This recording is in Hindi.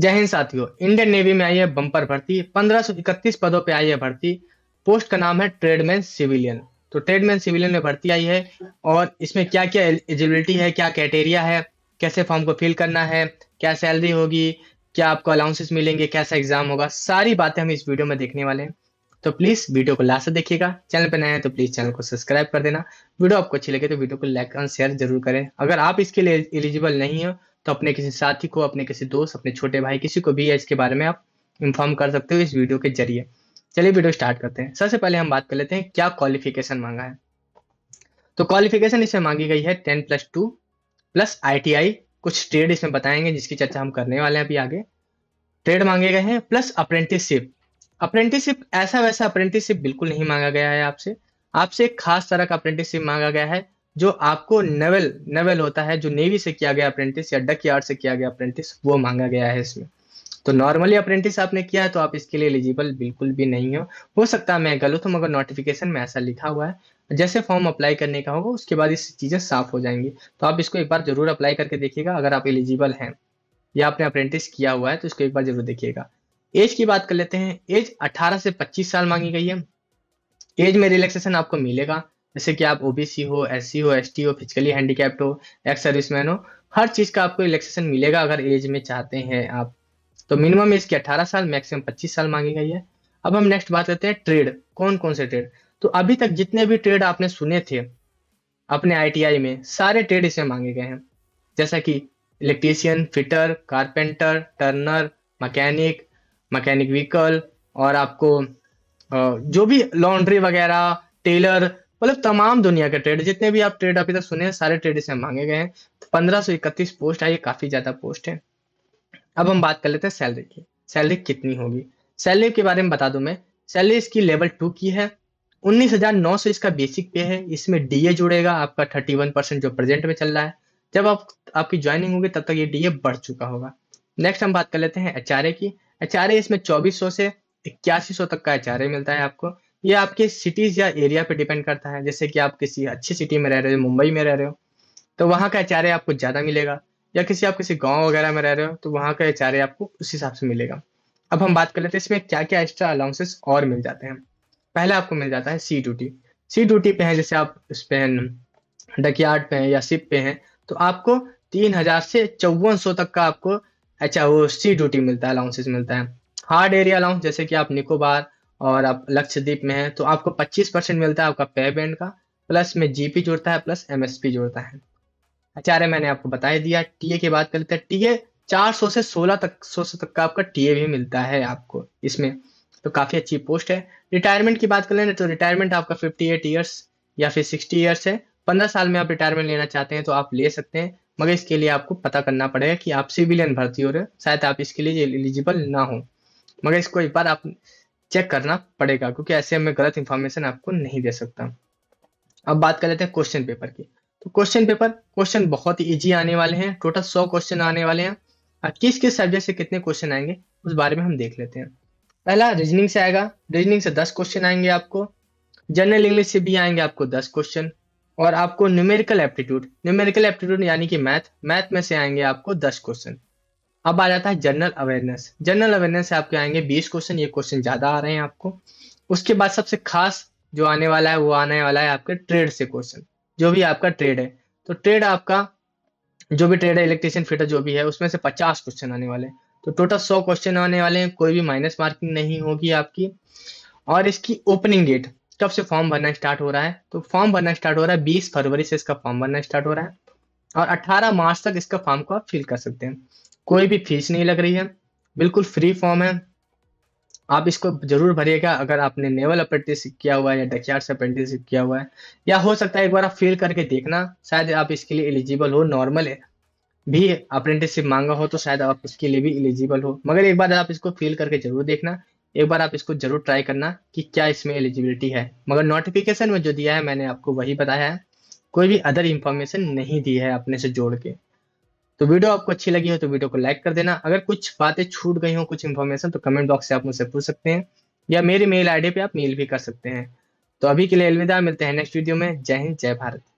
जय हिंद साथियों इंडियन नेवी में आई है बंपर भर्ती 1531 पदों पे आई है भर्ती पोस्ट का नाम है ट्रेडमैन सिविलियन तो ट्रेडमैन सिविलियन में भर्ती आई है और इसमें क्या क्या एलिजिबिलिटी है क्या क्राइटेरिया है कैसे फॉर्म को फिल करना है क्या सैलरी होगी क्या आपको अलाउंसेस मिलेंगे कैसा एग्जाम होगा सारी बातें हम इस वीडियो में देखने वाले हैं तो प्लीज वीडियो को लास्ट देखिएगा चैनल पर नए हैं तो प्लीज चैनल को सब्सक्राइब कर देना वीडियो आपको अच्छी लगे तो वीडियो को लाइक और शेयर जरूर करें अगर आप इसके लिए एलिजिबल नहीं हो तो अपने किसी साथी को अपने किसी दोस्त अपने छोटे भाई किसी को भी इसके बारे में आप इन्फॉर्म कर सकते हो इस वीडियो के जरिए चलिए वीडियो स्टार्ट करते हैं सबसे पहले हम बात कर लेते हैं क्या क्वालिफिकेशन मांगा है तो क्वालिफिकेशन इसमें मांगी गई है ten plus two plus I कुछ ट्रेड इसमें बताएंगे जिसकी चर्चा हम करने वाले हैं अभी आगे ट्रेड मांगे गए हैं प्लस अप्रेंटिसशिप अप्रेंटिसशिप ऐसा वैसा अप्रेंटिसशिप बिल्कुल नहीं मांगा गया है आपसे आपसे एक खास तरह का अप्रेंटिसशिप मांगा गया है जो आपको नेवल नेवल होता है जो नेवी से किया गया अप्रेंटिस या डक यार्ड से किया गया अप्रेंटिस वो मांगा गया है इसमें तो नॉर्मली अप्रेंटिस आपने किया है तो आप इसके लिए एलिजिबल बिल्कुल भी नहीं हो हो सकता है मैं गलत हूँ मगर नोटिफिकेशन में ऐसा लिखा हुआ है जैसे फॉर्म अप्लाई करने का होगा उसके बाद इस चीज़ें साफ हो जाएंगी तो आप इसको एक बार जरूर अप्लाई करके देखिएगा अगर आप एलिजिबल हैं या आपने अप्रेंटिस किया हुआ है तो इसको एक बार जरूर देखिएगा एज की बात कर लेते हैं एज 18 से 25 साल मांगी गई है एज में रिलैक्सेशन आपको मिलेगा जैसे कि आप ओबीसी हो एस हो एस हो फिजिकली हैंडीकैप्ड हो एक्स सर्विसमैन हो हर चीज़ का आपको रिलैक्सेशन मिलेगा अगर एज में चाहते हैं आप तो मिनिमम एज की अठारह साल मैक्सिमम पच्चीस साल गई है अब हम नेक्स्ट बात करते हैं ट्रेड कौन कौन से ट्रेड तो अभी तक जितने भी ट्रेड आपने सुने थे अपने आईटीआई में सारे ट्रेड इसमें मांगे गए हैं जैसा कि electrician fitter carpenter turner mechanic mechanic vehicle और आपको जो भी लॉन्ड्री वगैरह टेलर मतलब तमाम दुनिया के ट्रेड जितने भी आप ट्रेड अभी तक सुने सारे ट्रेड इसमें मांगे गए हैं तो पंद्रह सौ इकतीस पोस्ट है ये काफी ज्यादा पोस्ट है अब हम बात कर लेते हैं सैलरी की सैलरी कितनी होगी सैलरी के बारे में बता दूं मैं सैलरी इसकी लेवल टू की है उन्नीस हजार नौ सौ इसका बेसिक पे है इसमें डीए जुड़ेगा आपका थर्टी वन परसेंट जो प्रेजेंट में चल रहा है जब आप आपकी ज्वाइनिंग होगी तब तक ये डीए बढ़ चुका होगा नेक्स्ट हम बात कर लेते हैं एच की एच इसमें चौबीस सौ से इक्यासी सौ तक का एच मिलता है आपको ये आपके सिटीज या एरिया पे डिपेंड करता है जैसे कि आप किसी अच्छी सिटी में रह रहे हो मुंबई में रह रहे हो तो वहाँ का एचआरए आपको ज़्यादा मिलेगा या किसी आप किसी गाँव वगैरह में रह रहे हो तो वहाँ का एचआरए आपको उस हिसाब से मिलेगा अब हम बात कर लेते हैं इसमें क्या क्या एक्स्ट्रा अलाउंसेस और मिल जाते हैं पहले आपको मिल जाता है सी ड्यूटी सी ड्यूटी पे है जैसे आप उस पे हैं डकयार्ड पे हैं या सिप पे हैं तो आपको तीन हज़ार से चौवन सौ तक का आपको अच्छा वो सी ड्यूटी मिलता है अलाउंसेस मिलता है हार्ड एरिया अलाउंस जैसे कि आप निकोबार और आप लक्षद्वीप में हैं तो आपको 25 परसेंट मिलता है आपका पे बैंड का प्लस में जीपी जुड़ता है प्लस एमएसपी जुड़ता है अचारे मैंने आपको बता ही दिया टीए की बात करते हैं तो टीए चार सौ से सोलह तक सौ तक का आपका टीए भी मिलता है आपको इसमें तो काफ़ी अच्छी पोस्ट है रिटायरमेंट की बात कर लें तो रिटायरमेंट आपका फिफ्टी एट ईयर्स या फिर सिक्सटी ईयर्स है पंद्रह साल में आप रिटायरमेंट लेना चाहते हैं तो आप ले सकते हैं मगर इसके लिए आपको पता करना पड़ेगा कि आप सिविलियन भर्ती हो रहे हो शायद आप इसके लिए एलिजिबल ना हो मगर इसको एक बार आप चेक करना पड़ेगा क्योंकि ऐसे में गलत इंफॉर्मेशन आपको नहीं दे सकता अब बात कर लेते हैं क्वेश्चन पेपर की तो क्वेश्चन पेपर क्वेश्चन बहुत ही ईजी आने वाले हैं टोटल सौ क्वेश्चन आने वाले हैं किस किस सब्जेक्ट से कितने क्वेश्चन आएंगे उस बारे में हम देख लेते हैं पहला रीजनिंग से आएगा रीजनिंग से दस क्वेश्चन आएंगे आपको जनरल इंग्लिश से भी आएंगे आपको दस क्वेश्चन और आपको न्यूमेरिकल एप्टीट्यूड न्यूमेरिकल एप्टीट्यूड यानी कि मैथ मैथ में से आएंगे आपको दस क्वेश्चन अब आ जाता है जनरल अवेयरनेस जनरल अवेयरनेस से आपके आएंगे बीस क्वेश्चन ये क्वेश्चन ज़्यादा आ रहे हैं आपको उसके बाद सबसे खास जो आने वाला है वो आने वाला है आपके ट्रेड से क्वेश्चन जो भी आपका ट्रेड है तो ट्रेड आपका जो भी ट्रेड है इलेक्ट्रिशियन फिटर जो भी है उसमें से 50 क्वेश्चन आने वाले हैं तो टोटल 100 क्वेश्चन आने वाले हैं कोई भी माइनस मार्किंग नहीं होगी आपकी और इसकी ओपनिंग डेट कब से फॉर्म भरना स्टार्ट हो रहा है तो फॉर्म भरना स्टार्ट हो रहा है बीस फरवरी से इसका फॉर्म भरना स्टार्ट हो रहा है और 18 मार्च तक इसका फॉर्म को आप फिल कर सकते हैं कोई भी फीस नहीं लग रही है बिल्कुल फ्री फॉर्म है आप इसको जरूर भरिएगा अगर आपने नेवल अप्रेंटिसशिप किया हुआ है या से अप्रेंटिसशिप किया हुआ है या हो सकता है एक बार आप फिल करके देखना शायद आप इसके लिए एलिजिबल हो नॉर्मल है भी अप्रेंटिसशिप मांगा हो तो शायद आप इसके लिए भी एलिजिबल हो मगर एक बार आप इसको फिल करके जरूर देखना एक बार आप इसको जरूर ट्राई करना कि क्या इसमें एलिजिबिलिटी है मगर नोटिफिकेशन में जो दिया है मैंने आपको वही बताया है कोई भी अदर इंफॉर्मेशन नहीं दी है अपने से जोड़ के तो वीडियो आपको अच्छी लगी हो तो वीडियो को लाइक कर देना अगर कुछ बातें छूट गई हो कुछ इन्फॉर्मेशन तो कमेंट बॉक्स से आप मुझसे पूछ सकते हैं या मेरी मेल आईडी पे आप मेल भी कर सकते हैं तो अभी के लिए अलविदा मिलते हैं नेक्स्ट वीडियो में जय हिंद जय भारत